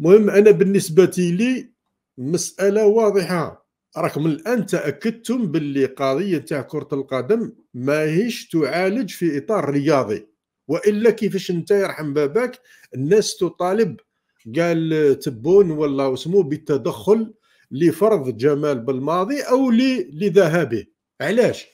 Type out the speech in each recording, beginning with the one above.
المهم انا بالنسبه لي مساله واضحه راكم الان تاكدتم باللي قضيه تاع كره القدم ماهيش تعالج في اطار رياضي والا كيفاش انت يرحم باباك الناس تطالب قال تبون ولا وسمو بالتدخل لفرض جمال بالماضي او لذهابه علاش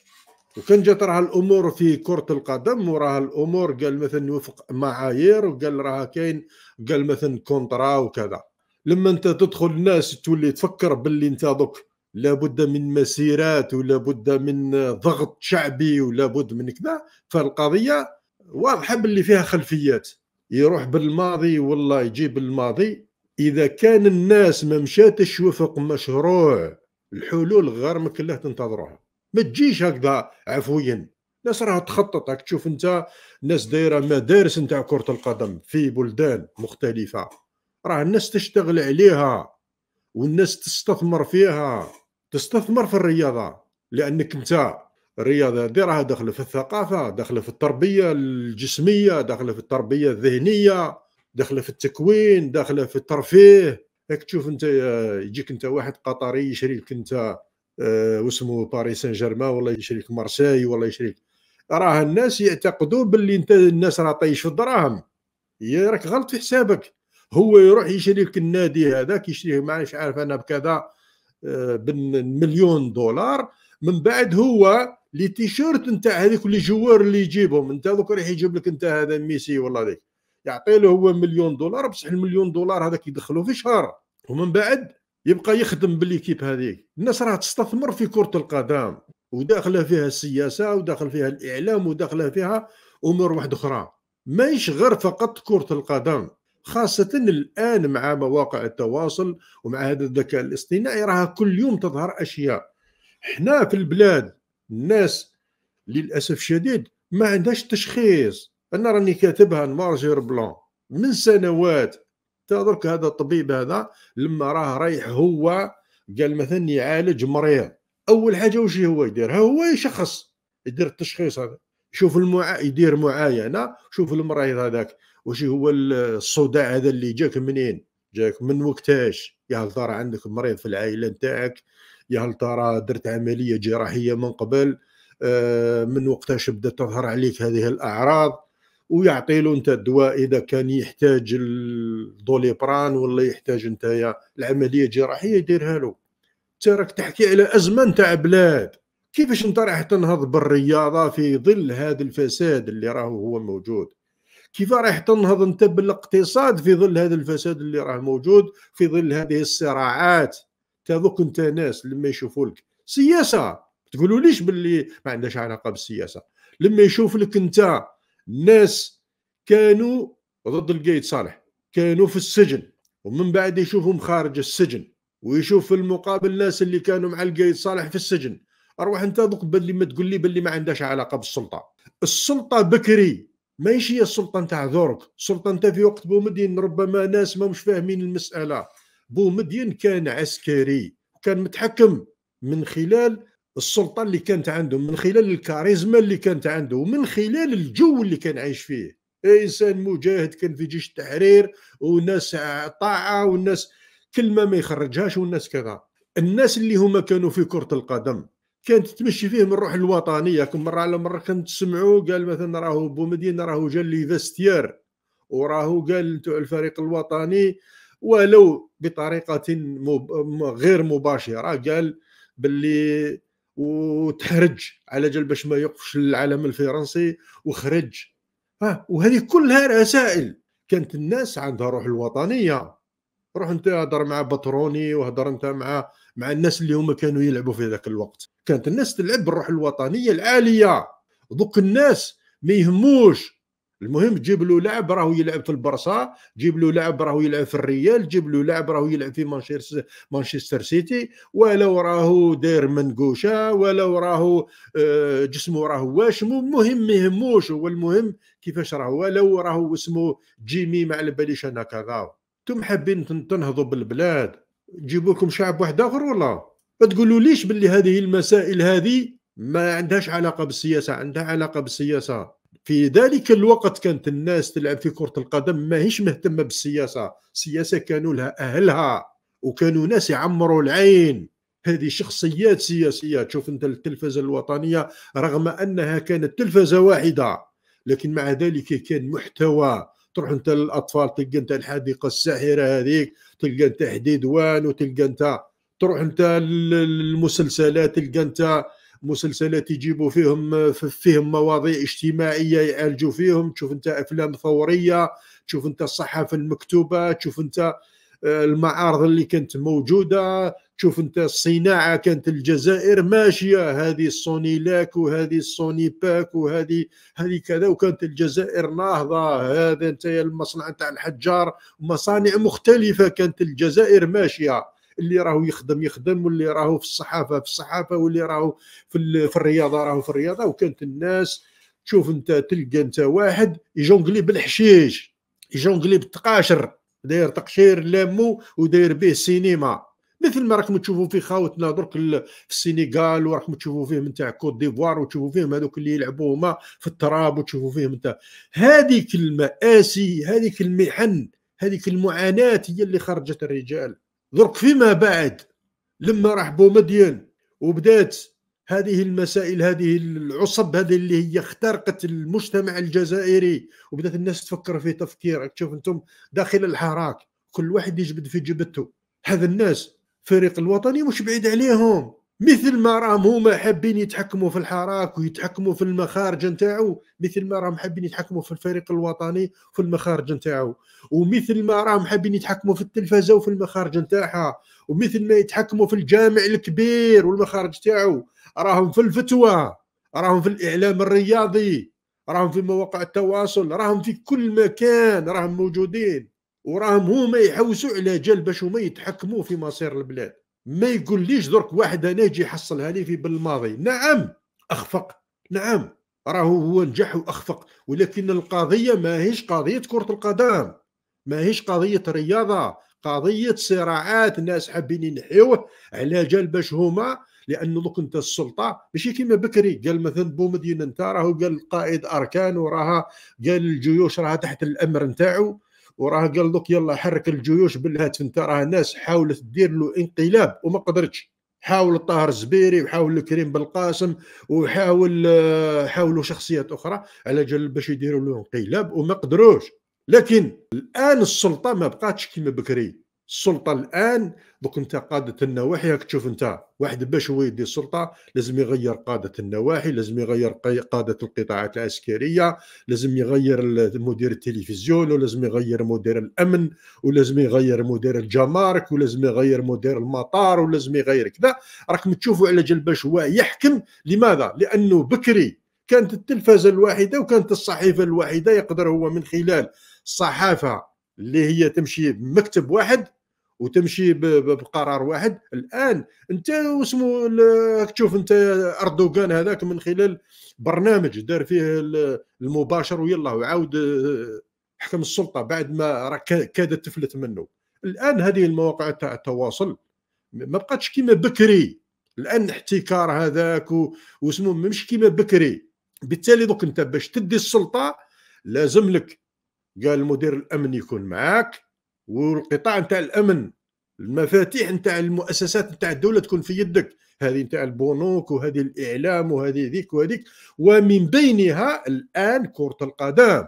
وكان جات راه الامور في كره القدم وراه الامور قال مثلا وفق معايير وقال راه كاين قال مثلا كونترا وكذا لما انت تدخل الناس تولي تفكر باللي انت دوك لابد من مسيرات ولابد من ضغط شعبي ولابد من كذا فالقضيه واضحه باللي فيها خلفيات يروح بالماضي والله يجيب الماضي اذا كان الناس ما مشاتش وفق مشروع الحلول غير مكلاه تنتظروها ما تجيش هكذا عفويا الناس راه تخططك تشوف انت الناس دايره مدارس نتاع كره القدم في بلدان مختلفه راه الناس تشتغل عليها والناس تستثمر فيها تستثمر في الرياضه لانك انت الرياضه دي راها داخله في الثقافه داخله في التربيه الجسميه داخله في التربيه الذهنيه داخله في التكوين داخله في الترفيه راك تشوف انت يجيك انت واحد قطري يشري لك انت واسمه باريس سان جيرمان ولا يشريك مارساي ولا يشريك راه الناس يعتقدوا باللي انت الناس راه طيشوا في الدراهم يا راك غلط في حسابك هو يروح يشريك النادي هذاك يشريه معليش عارف انا بكذا آه، بالمليون دولار من بعد هو لي تيشيرت نتاع هذيك لي جوار اللي يجيبهم انت دوك راح يجيب لك انت هذا ميسي ولا هذيك يعطي له هو مليون دولار بصح المليون دولار هذاك يدخلوه في شهر ومن بعد يبقى يخدم بالليكيب هذيك الناس راه تستثمر في كره القدم وداخله فيها السياسه وداخل فيها الاعلام وداخله فيها امور واحد اخرى ماهيش غير فقط كره القدم خاصة الآن مع مواقع التواصل ومع هذا الذكاء الاصطناعي راها كل يوم تظهر أشياء حنا في البلاد الناس للأسف شديد ما عندهاش تشخيص أنا راني كاتبها نوار جير بلون من سنوات درك هذا الطبيب هذا لما راه رايح هو قال مثلا يعالج مريض اول حاجه واش هو يدير هو يشخص يدير التشخيص هذا يشوف المعا... يدير معاينه شوف المريض هذاك واش هو الصداع هذا اللي جاك منين جاك من وقتاش يا هل ترى عندك مريض في العائله نتاعك يا هل ترى درت عمليه جراحيه من قبل آه، من وقتاش بدات تظهر عليك هذه الاعراض ويعطي له انت الدواء اذا كان يحتاج الدوليبران ولا يحتاج انت العمليه الجراحيه يديرها له انت راك تحكي على ازمه نتاع بلاد كيفاش انت راح تنهض بالرياضه في ظل هذا الفساد اللي راه هو موجود كيف راح تنهض انت بالاقتصاد في ظل هذا الفساد اللي راه موجود في ظل هذه الصراعات تذوق انت ناس لما يشوفوا لك سياسه تقولوا ليش باللي ما عندهاش علاقه بالسياسه لما يشوف لك انت ناس كانوا ضد القيد صالح كانوا في السجن ومن بعد يشوفهم خارج السجن ويشوف في المقابل الناس اللي كانوا مع القيد صالح في السجن اروح انت ذوق باللي ما تقول لي باللي ما عندهاش علاقه بالسلطه السلطه بكري ما هي السلطه نتاع دورك السلطه انت في وقت بومدين ربما ناس ما مش فاهمين المساله بومدين كان عسكري كان متحكم من خلال السلطه اللي كانت عنده من خلال الكاريزما اللي كانت عنده ومن خلال الجو اللي كان عايش فيه انسان مجاهد كان في جيش التحرير وناس طاعه والناس كلمه ما يخرجهاش والناس كذا الناس اللي هما كانوا في كره القدم كانت تمشي فيهم الروح الوطنيه كم مره على مره كنت تسمعوا قال مثلا راهو بومدين راهو جا لي فاستيار وراهو قال نتوع الفريق الوطني ولو بطريقه مب... غير مباشره قال باللي وتحرج على جال باش ما يوقفش العالم الفرنسي وخرج ها وهذه كلها رسائل كانت الناس عندها روح الوطنيه روح انت هضر مع بطروني وهضر انت مع مع الناس اللي هما كانوا يلعبوا في ذاك الوقت كانت الناس تلعب بالروح الوطنيه العاليه دوك الناس ما يهموش المهم جيب له لاعب راهو يلعب في البرصا جيب له لاعب راهو يلعب في الريال جيب له لاعب راهو يلعب في مانشستر مانشستر سيتي ولو راهو داير منقوشه ولو راهو آه، جسمه راهو واش المهم ما يهموش هو المهم كيفاش راهو ولو راهو اسمه جيمي ما على باليش انا كذا انتم حابين تنهضوا بالبلاد جيبوا لكم شعب واحد اخر ولا ما تقولوا ليش باللي هذه المسائل هذه ما عندهاش علاقه بالسياسه عندها علاقه بالسياسه في ذلك الوقت كانت الناس تلعب في كرة القدم ماهيش مهتمة بالسياسة السياسة كانوا لها أهلها وكانوا ناس يعمروا العين هذه شخصيات سياسية تشوف أنت التلفزة الوطنية رغم أنها كانت تلفزة واحدة لكن مع ذلك كان محتوى تروح انت للاطفال تلقى انت الحديقه الساحره هذيك تلقى انت حديد وان وتلقى انت تروح انت للمسلسلات تلقى انت مسلسلات يجيبوا فيهم فيهم مواضيع اجتماعيه يعالجوا فيهم تشوف انت افلام ثوريه تشوف انت الصحافه المكتوبه تشوف انت آه، المعارض اللي كانت موجوده تشوف انت الصناعه كانت الجزائر ماشيه هذه سوني لاك وهذه سوني باك وهذه هذه كذا وكانت الجزائر ناهضه هذا انت المصنع تاع الحجار مصانع مختلفه كانت الجزائر ماشيه اللي راهو يخدم يخدم واللي راهو في الصحافه في الصحافه واللي راهو في, في الرياضه راهو في الرياضه وكانت الناس تشوف انت تلقى انت واحد يجونغلي بالحشيش يجونغلي بالتقاشر داير تقشير لامو وداير به سينما مثل ما راكم تشوفوا في خاوتنا درك في السينغال وراكم تشوفوا فيهم نتاع كوت ديفوار وتشوفوا فيهم هذوك اللي يلعبوا هما في التراب وتشوفوا فيهم انت هذيك المآسي هذيك المحن هذيك المعاناة هي اللي خرجت الرجال درك فيما بعد لما راح بومدين وبدات هذه المسائل هذه العصب هذه اللي هي اخترقت المجتمع الجزائري وبدات الناس تفكر في تفكير تشوف انتم داخل الحراك كل واحد يجبد في جبته هذا الناس فريق الوطني مش بعيد عليهم مثل ما راهم هما حابين يتحكموا في الحراك ويتحكموا في المخارج نتاعو مثل ما راهم حابين يتحكموا في الفريق الوطني في المخارج نتاعو ومثل ما راهم حابين يتحكموا في التلفزه وفي المخارج نتاعها ومثل ما يتحكموا في الجامع الكبير والمخارج نتاعو راهم في الفتوى راهم في الاعلام الرياضي راهم في مواقع التواصل راهم في كل مكان راهم موجودين وراهم هما يحوسوا على جال باش هما يتحكموا في مصير البلاد ما يقوليش درك واحد انا يجي يحصلها لي في بالماضي نعم اخفق نعم راهو هو نجح واخفق ولكن القضيه ماهيش قضيه كره القدم ماهيش قضيه رياضه قضيه صراعات ناس حابين ينحيوه على جال باش هما لانه دوك انت السلطه ماشي كيما بكري قال مثلا بومدين انت راهو قال القائد اركان وراها قال الجيوش راها تحت الامر نتاعو وراه قال لك يلا حرك الجيوش بالهاتف انت راه ناس حاولت دير له انقلاب وما قدرتش حاول طاهر الزبيري وحاول كريم بالقاسم وحاول آه، حاولوا شخصيات اخرى على جال باش يديروا له انقلاب وما قدروش لكن الان السلطه ما بقاتش كما بكري السلطه الان دوك انت قاده النواحي راك تشوف انت واحد باش هو يدي السلطه لازم يغير قاده النواحي لازم يغير قاده القطاعات العسكريه لازم يغير مدير التلفزيون ولازم يغير مدير الامن ولازم يغير مدير الجمارك ولازم يغير مدير المطار ولازم يغير كذا راكم تشوفوا على جال باش هو يحكم لماذا لانه بكري كانت التلفزه الواحده وكانت الصحيفه الواحده يقدر هو من خلال الصحافه اللي هي تمشي بمكتب واحد وتمشي بقرار واحد الان انت واسمو تشوف انت اردوغان هذاك من خلال برنامج دار فيه المباشر ويلا وعاود آه، حكم السلطه بعد ما كادت تفلت منه الان هذه المواقع تاع التواصل ما بقاتش كيما بكري الان احتكار هذاك واسمو مش كيما بكري بالتالي دوك انت باش تدي السلطه لازم لك قال المدير الامن يكون معاك والقطاع نتاع الامن المفاتيح نتاع المؤسسات نتاع الدوله تكون في يدك هذه نتاع البنوك وهذه الاعلام وهذه ذيك وهذيك ومن بينها الان كره القدم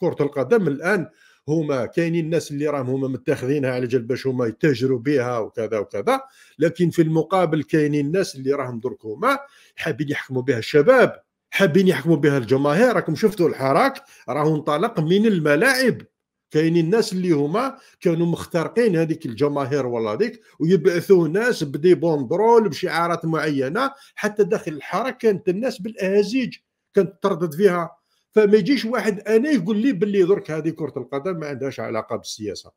كره القدم الان هما كاينين الناس اللي راهم هما متاخذينها على جال باش هما يتاجروا بها وكذا وكذا لكن في المقابل كاينين الناس اللي راهم درك هما حابين يحكموا بها الشباب حابين يحكموا بها الجماهير راكم شفتوا الحراك راه انطلق من الملاعب كاينين الناس اللي هما كانوا مخترقين هذيك الجماهير ولا هذيك ويبعثوا ناس بدي بوندرول بشعارات معينه حتى داخل الحراك كانت الناس بالاهازيج كانت تردد فيها فما يجيش واحد انا يقول لي باللي درك هذه كره القدم ما عندهاش علاقه بالسياسه